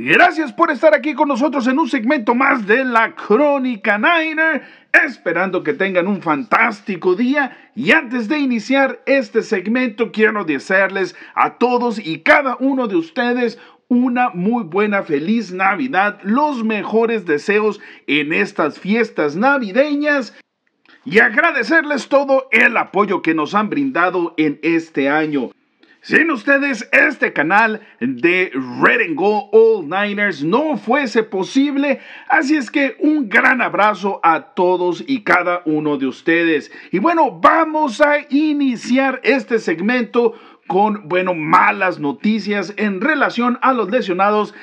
Gracias por estar aquí con nosotros en un segmento más de la Crónica Niner, esperando que tengan un fantástico día. Y antes de iniciar este segmento, quiero desearles a todos y cada uno de ustedes una muy buena feliz Navidad, los mejores deseos en estas fiestas navideñas y agradecerles todo el apoyo que nos han brindado en este año. Sin ustedes, este canal de Red and Go All Niners no fuese posible. Así es que un gran abrazo a todos y cada uno de ustedes. Y bueno, vamos a iniciar este segmento con, bueno, malas noticias en relación a los lesionados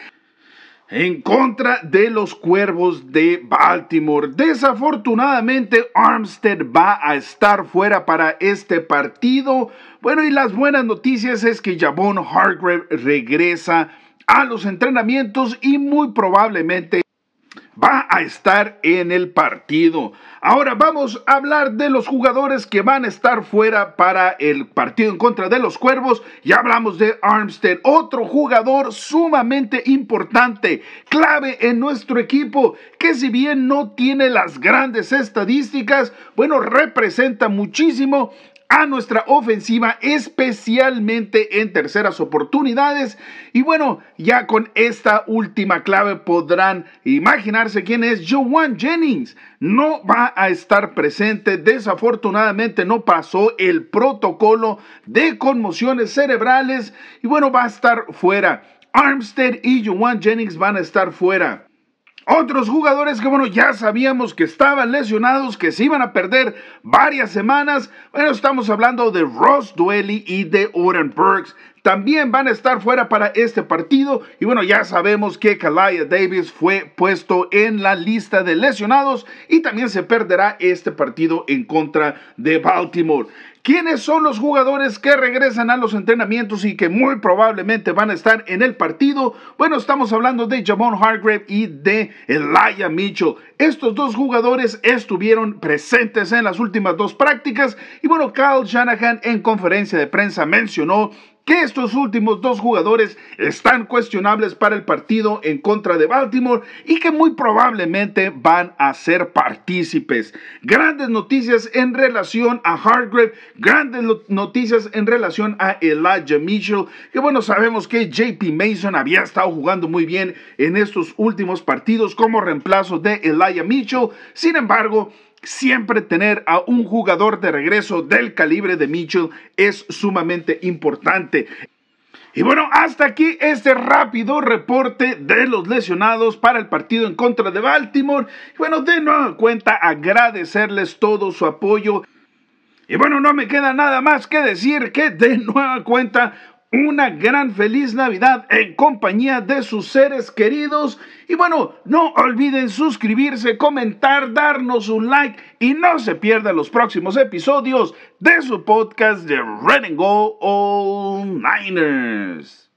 en contra de los cuervos de Baltimore. Desafortunadamente, Armstead va a estar fuera para este partido. Bueno, y las buenas noticias es que Jabón Hargrave regresa a los entrenamientos y muy probablemente va a estar en el partido. Ahora vamos a hablar de los jugadores que van a estar fuera para el partido en contra de los Cuervos. Ya hablamos de Armstead, otro jugador sumamente importante, clave en nuestro equipo, que si bien no tiene las grandes estadísticas, bueno, representa muchísimo a nuestra ofensiva, especialmente en terceras oportunidades. Y bueno, ya con esta última clave podrán imaginarse quién es Joan Jennings. No va a estar presente, desafortunadamente no pasó el protocolo de conmociones cerebrales y bueno, va a estar fuera. Armstead y Joan Jennings van a estar fuera. Otros jugadores que, bueno, ya sabíamos que estaban lesionados, que se iban a perder varias semanas. Bueno, estamos hablando de Ross Duelli y de Oren Burks. También van a estar fuera para este partido. Y bueno, ya sabemos que Kalaya Davis fue puesto en la lista de lesionados y también se perderá este partido en contra de Baltimore. ¿Quiénes son los jugadores que regresan a los entrenamientos y que muy probablemente van a estar en el partido? Bueno, estamos hablando de Jamon Hargrave y de Elijah Mitchell. Estos dos jugadores estuvieron presentes en las últimas dos prácticas y bueno, Carl Shanahan en conferencia de prensa mencionó que estos últimos dos jugadores están cuestionables para el partido en contra de Baltimore y que muy probablemente van a ser partícipes. Grandes noticias en relación a Hargrave Grandes noticias en relación a Elijah Mitchell, que bueno, sabemos que JP Mason había estado jugando muy bien en estos últimos partidos como reemplazo de Elijah Mitchell. Sin embargo, siempre tener a un jugador de regreso del calibre de Mitchell es sumamente importante. Y bueno, hasta aquí este rápido reporte de los lesionados para el partido en contra de Baltimore. bueno, de nueva cuenta, agradecerles todo su apoyo. Y bueno, no me queda nada más que decir que de nueva cuenta una gran feliz Navidad en compañía de sus seres queridos. Y bueno, no olviden suscribirse, comentar, darnos un like y no se pierdan los próximos episodios de su podcast de Red and Gold All Niners.